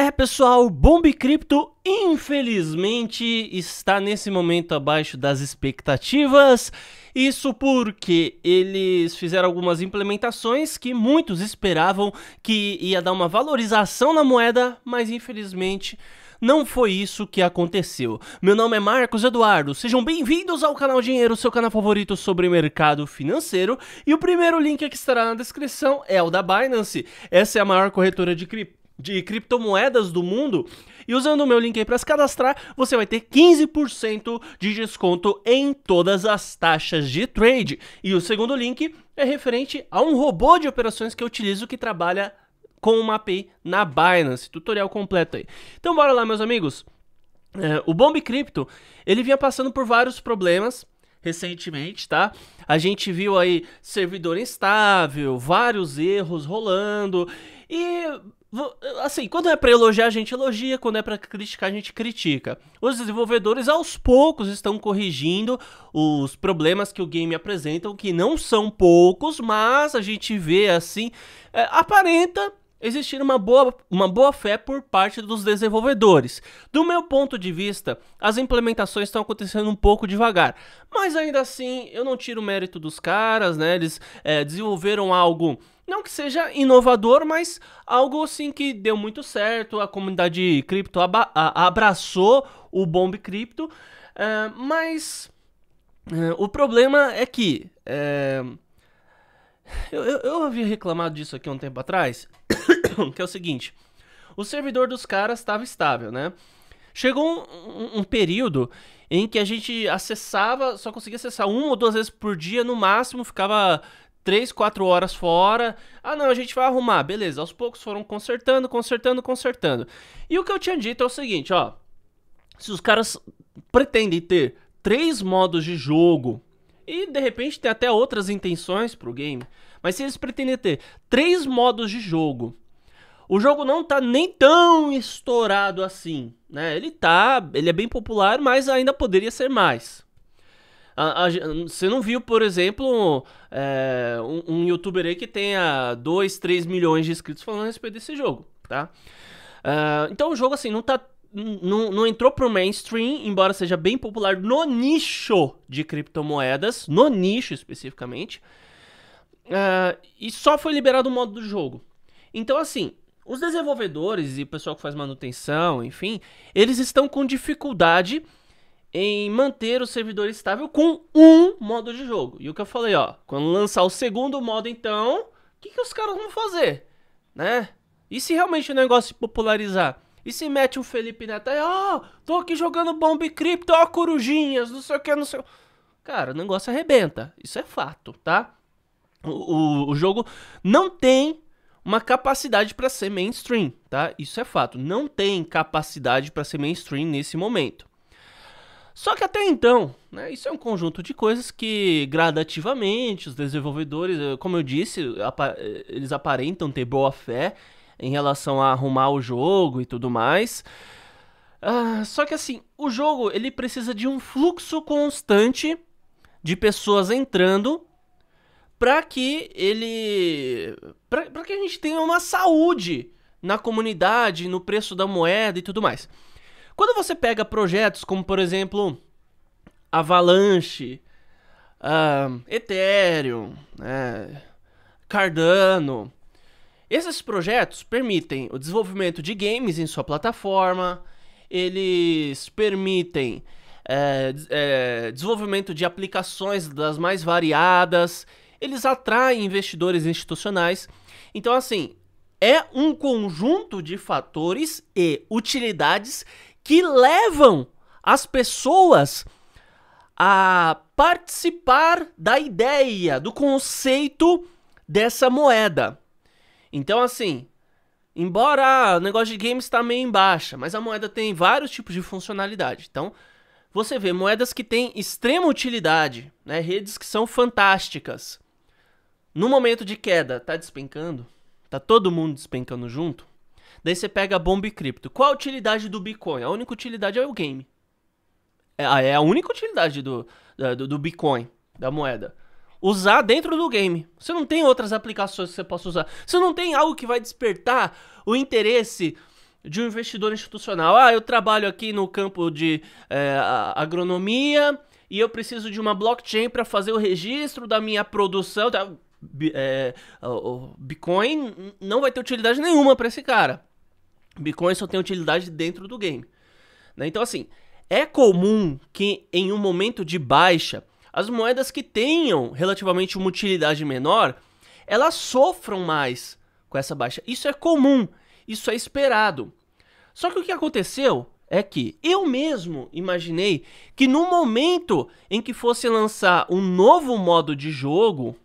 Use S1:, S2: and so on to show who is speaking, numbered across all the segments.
S1: É pessoal, Bomb Cripto infelizmente está nesse momento abaixo das expectativas. Isso porque eles fizeram algumas implementações que muitos esperavam que ia dar uma valorização na moeda, mas infelizmente não foi isso que aconteceu. Meu nome é Marcos Eduardo, sejam bem-vindos ao canal Dinheiro, seu canal favorito sobre mercado financeiro. E o primeiro link que estará na descrição é o da Binance. Essa é a maior corretora de cripto de criptomoedas do mundo. E usando o meu link aí para se cadastrar, você vai ter 15% de desconto em todas as taxas de trade. E o segundo link é referente a um robô de operações que eu utilizo que trabalha com uma API na Binance. Tutorial completo aí. Então bora lá, meus amigos. É, o Bomb Crypto, ele vinha passando por vários problemas recentemente, tá? A gente viu aí servidor instável, vários erros rolando e Assim, quando é para elogiar, a gente elogia, quando é para criticar, a gente critica. Os desenvolvedores aos poucos estão corrigindo os problemas que o game apresenta, que não são poucos, mas a gente vê assim, é, aparenta existir uma boa, uma boa fé por parte dos desenvolvedores. Do meu ponto de vista, as implementações estão acontecendo um pouco devagar, mas ainda assim eu não tiro o mérito dos caras, né? Eles é, desenvolveram algo não que seja inovador, mas algo assim que deu muito certo, a comunidade cripto abraçou o Bomb Cripto, eh, mas eh, o problema é que. Eh, eu, eu, eu, havia reclamado disso aqui um tempo atrás, que é o seguinte: o servidor dos caras estava estável, né? Chegou um, um, um período em que a gente acessava, só conseguia acessar uma ou duas vezes por dia no máximo, ficava 3, 4 horas fora. Ah, não, a gente vai arrumar. Beleza, aos poucos foram consertando, consertando, consertando. E o que eu tinha dito é o seguinte, ó. Se os caras pretendem ter três modos de jogo e de repente tem até outras intenções pro game, mas se eles pretendem ter três modos de jogo, o jogo não tá nem tão estourado assim, né? Ele tá, ele é bem popular, mas ainda poderia ser mais. A, a, você não viu, por exemplo, é, um, um, youtuber aí que tenha 2, 3 milhões de inscritos falando a respeito desse jogo, tá? É, então o jogo, assim, não tá não, não, entrou pro mainstream, embora seja bem popular no nicho de criptomoedas, no nicho especificamente, uh, e só foi liberado o modo do jogo. Então, assim, os desenvolvedores e o pessoal que faz manutenção, enfim, eles estão com dificuldade em manter o servidor estável com um modo de jogo. E o que eu falei, ó, quando lançar o segundo modo, então, o que, que os caras vão fazer? Né? E se realmente o negócio se popularizar? E se mete o Felipe Neto aí, ó, oh, tô aqui jogando bomba e cripto, ó, corujinhas, não sei o que, não sei o Cara, o negócio arrebenta. Isso é fato, tá? O, o, o jogo não tem uma capacidade para ser mainstream, tá? Isso é fato. Não tem capacidade para ser mainstream nesse momento. Só que até então, né, isso é um conjunto de coisas que gradativamente os desenvolvedores, eh, como eu disse, apa eh, eles aparentam ter boa fé em relação a arrumar o jogo e tudo mais. Ah, só que assim, o jogo ele precisa de um fluxo constante de pessoas entrando para que ele, para que a gente tenha uma saúde na comunidade, no preço da moeda e tudo mais. Quando você pega projetos como, por exemplo, Avalanche, uh, Ethereum, né, Cardano, esses projetos permitem o desenvolvimento de games em sua plataforma, eles permitem é, é, desenvolvimento de aplicações das mais variadas, eles atraem investidores institucionais. Então, assim, é um conjunto de fatores e utilidades que levam as pessoas a participar da ideia, do conceito dessa moeda. Então, assim, embora ah, o negócio de games está meio em baixa, mas a moeda tem vários tipos de funcionalidade. Então, você vê moedas que têm extrema utilidade, né? redes que são fantásticas. No momento de queda, tá despencando? Tá todo mundo despencando junto? Daí você pega bomba e cripto. Qual a utilidade do Bitcoin? A única utilidade é o game. É, ah, é a única utilidade do, do, do Bitcoin, da moeda. Usar dentro do game. Você não tem outras aplicações que você possa usar. Você não tem algo que vai despertar o interesse de um investidor institucional. Ah, eu trabalho aqui no campo de é, agronomia e eu preciso de uma blockchain para fazer o registro da minha produção. Tá? É, o Bitcoin não vai ter utilidade nenhuma para esse cara. Bitcoin só tem utilidade dentro do game. Né? Então, assim, é comum que em um momento de baixa, as moedas que tenham relativamente uma utilidade menor, elas sofram mais com essa baixa. Isso é comum, isso é esperado. Só que o que aconteceu é que eu mesmo imaginei que no momento em que fosse lançar um novo modo de jogo,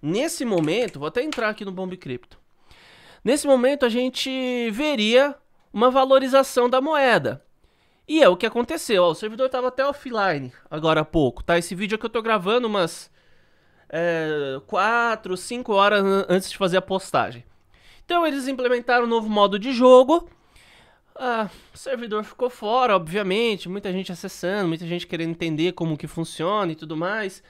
S1: nesse momento, vou até entrar aqui no Bomb Crypto. Nesse momento a gente veria uma valorização da moeda. E é o que aconteceu. Ó, o servidor estava até offline agora há pouco, tá? Esse vídeo que eu estou gravando umas é, 4, 5 horas antes de fazer a postagem. Então eles implementaram um novo modo de jogo. Ah, o servidor ficou fora, obviamente, muita gente acessando, muita gente querendo entender como que funciona e tudo mais.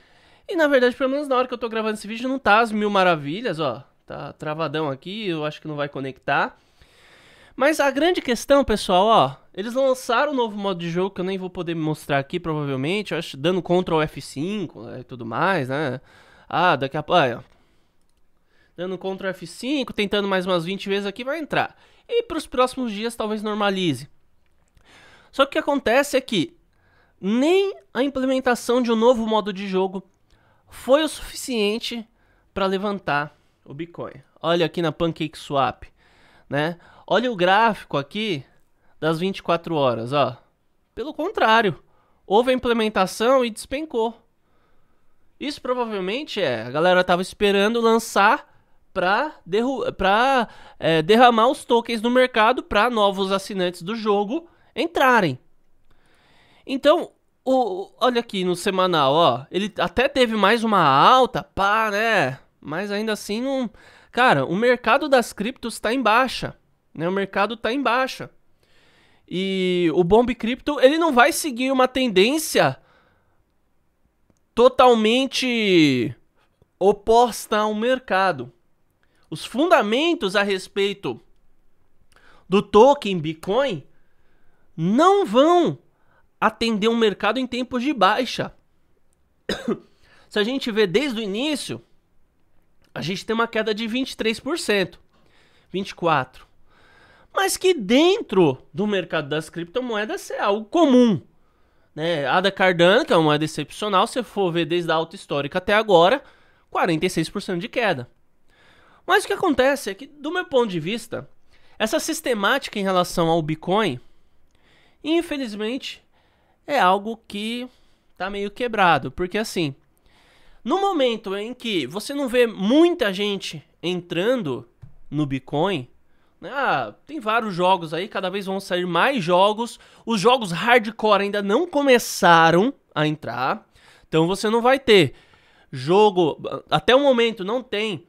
S1: E na verdade, pelo menos na hora que eu tô gravando esse vídeo, não tá as mil maravilhas, ó tá travadão aqui, eu acho que não vai conectar. Mas a grande questão, pessoal, ó, eles lançaram um novo modo de jogo que eu nem vou poder mostrar aqui, provavelmente, eu acho, dando Ctrl F5 né, e tudo mais, né? Ah, daqui a pouco, dando Ctrl F5, tentando mais umas 20 vezes aqui, vai entrar. E para os próximos dias talvez normalize. Só que o que acontece é que nem a implementação de um novo modo de jogo foi o suficiente para levantar o Bitcoin. Olha aqui na PancakeSwap, né? Olha o gráfico aqui das 24 horas, ó. Pelo contrário, houve a implementação e despencou. Isso provavelmente é, a galera tava esperando lançar para é, derramar os tokens no mercado para novos assinantes do jogo entrarem. Então, o, olha aqui no semanal, ó, ele até teve mais uma alta, pá, né? Mas ainda assim, não... cara, o mercado das criptos está em baixa. Né? O mercado está em baixa. E o Bomb Crypto, ele não vai seguir uma tendência totalmente oposta ao mercado. Os fundamentos a respeito do token Bitcoin não vão atender um mercado em tempos de baixa. Se a gente vê desde o início, a gente tem uma queda de 23%, 24%. Mas que dentro do mercado das criptomoedas é algo comum. Né? A da Cardano, que é uma moeda excepcional, se for ver desde a alta histórica até agora, 46% de queda. Mas o que acontece é que, do meu ponto de vista, essa sistemática em relação ao Bitcoin, infelizmente, é algo que está meio quebrado. Porque assim, no momento em que você não vê muita gente entrando no Bitcoin, né, ah, tem vários jogos aí, cada vez vão sair mais jogos. Os jogos hardcore ainda não começaram a entrar, então você não vai ter jogo. Até o momento não tem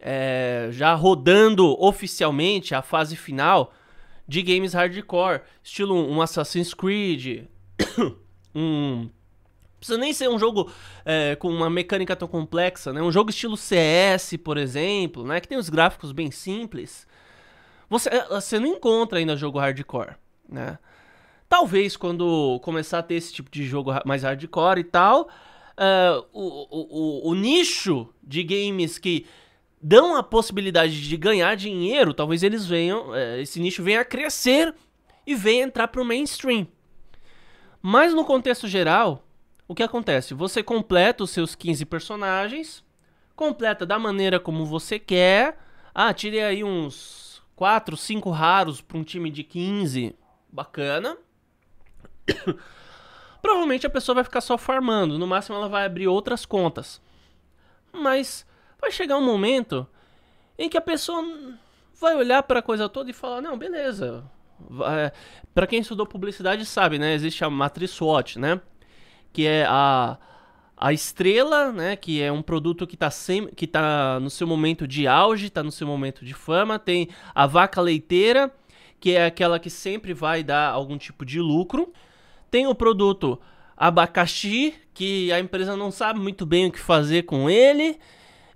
S1: é, já rodando oficialmente a fase final de games hardcore, estilo um Assassin's Creed, um precisa nem ser um jogo é, com uma mecânica tão complexa, né? Um jogo estilo CS, por exemplo, né? Que tem os gráficos bem simples. Você, é, é, você não encontra ainda jogo hardcore, né? Talvez quando começar a ter esse tipo de jogo mais hardcore e tal, uh, o, o, o, o nicho de games que dão a possibilidade de ganhar dinheiro, talvez eles venham, esse nicho venha a crescer e venha entrar para o mainstream. Mas no contexto geral, o que acontece? Você completa os seus 15 personagens, completa da maneira como você quer. Ah, tirei aí uns 4, 5 raros para um time de 15. Bacana. Provavelmente a pessoa vai ficar só farmando, no máximo ela vai abrir outras contas. Mas vai chegar um momento em que a pessoa vai olhar para a coisa toda e falar: "Não, beleza". É, para quem estudou publicidade sabe, né? Existe a matriz SWOT, né? que é a, a estrela, né? Que é um produto que está sem, que tá no seu momento de auge, está no seu momento de fama. Tem a vaca leiteira, que é aquela que sempre vai dar algum tipo de lucro. Tem o produto abacaxi, que a empresa não sabe muito bem o que fazer com ele.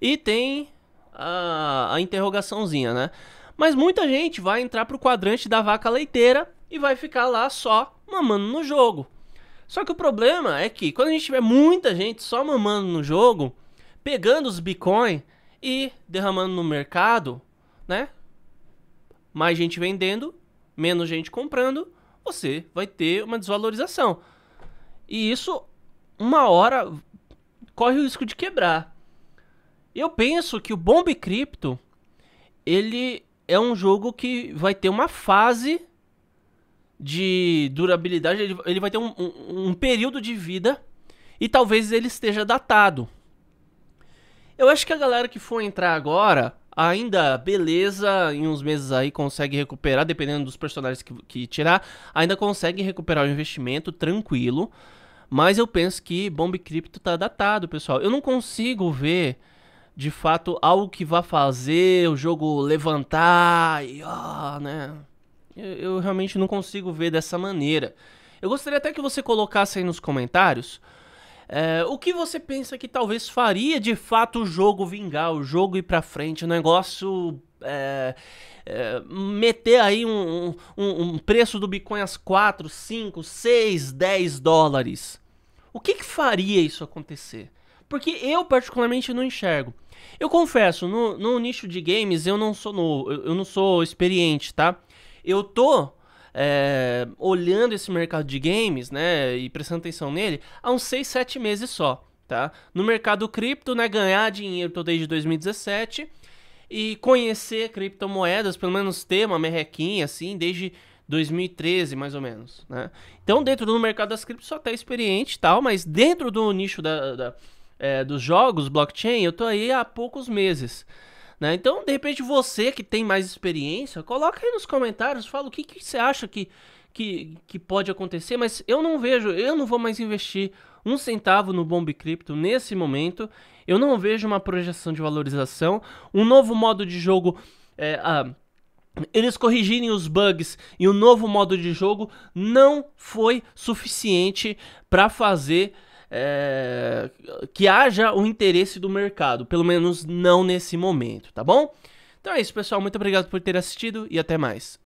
S1: E tem a, a interrogaçãozinha, né? Mas muita gente vai entrar pro quadrante da vaca leiteira e vai ficar lá só mamando no jogo. Só que o problema é que quando a gente tiver muita gente só mamando no jogo, pegando os Bitcoin e derramando no mercado, né? Mais gente vendendo, menos gente comprando, você vai ter uma desvalorização. E isso, uma hora, corre o risco de quebrar. Eu penso que o Bomb Crypto, ele é um jogo que vai ter uma fase de durabilidade, ele, ele vai ter um, um, um período de vida e talvez ele esteja datado. Eu acho que a galera que for entrar agora, ainda beleza, em uns meses aí consegue recuperar, dependendo dos personagens que, que tirar, ainda consegue recuperar o investimento tranquilo. Mas eu penso que Bomb Crypto tá datado, pessoal. Eu não consigo ver de fato algo que vá fazer o jogo levantar e ó, oh, né? eu, eu realmente não consigo ver dessa maneira. Eu gostaria até que você colocasse aí nos comentários é, o que você pensa que talvez faria de fato o jogo vingar, o jogo ir pra frente, o negócio. É, é, meter aí um, um, um, preço do Bitcoin às 4, 5, 6, 10 dólares. O que, que faria isso acontecer? Porque eu particularmente não enxergo. Eu confesso, no, no nicho de games eu não sou novo, eu, eu não sou experiente, tá? eu tô é, olhando esse mercado de games, né, e prestando atenção nele, há uns 6, 7 meses só, tá? No mercado cripto, né, ganhar dinheiro tô desde 2017 e conhecer criptomoedas, pelo menos ter uma merrequinha assim, desde 2013 mais ou menos, né? Então, dentro do mercado das criptos, sou até experiente e tal, mas dentro do nicho da, da é, dos jogos blockchain, eu tô aí há poucos meses. Né? Então, de repente, você que tem mais experiência, coloca aí nos comentários, fala o que, que você acha que, que, que pode acontecer, mas eu não vejo, eu não vou mais investir um centavo no Bomb Crypto nesse momento. Eu não vejo uma projeção de valorização, um novo modo de jogo. É, eles corrigirem os bugs e o um novo modo de jogo não foi suficiente para fazer é, que haja o interesse do mercado, pelo menos não nesse momento, tá bom? Então é isso, pessoal. Muito obrigado por ter assistido e até mais.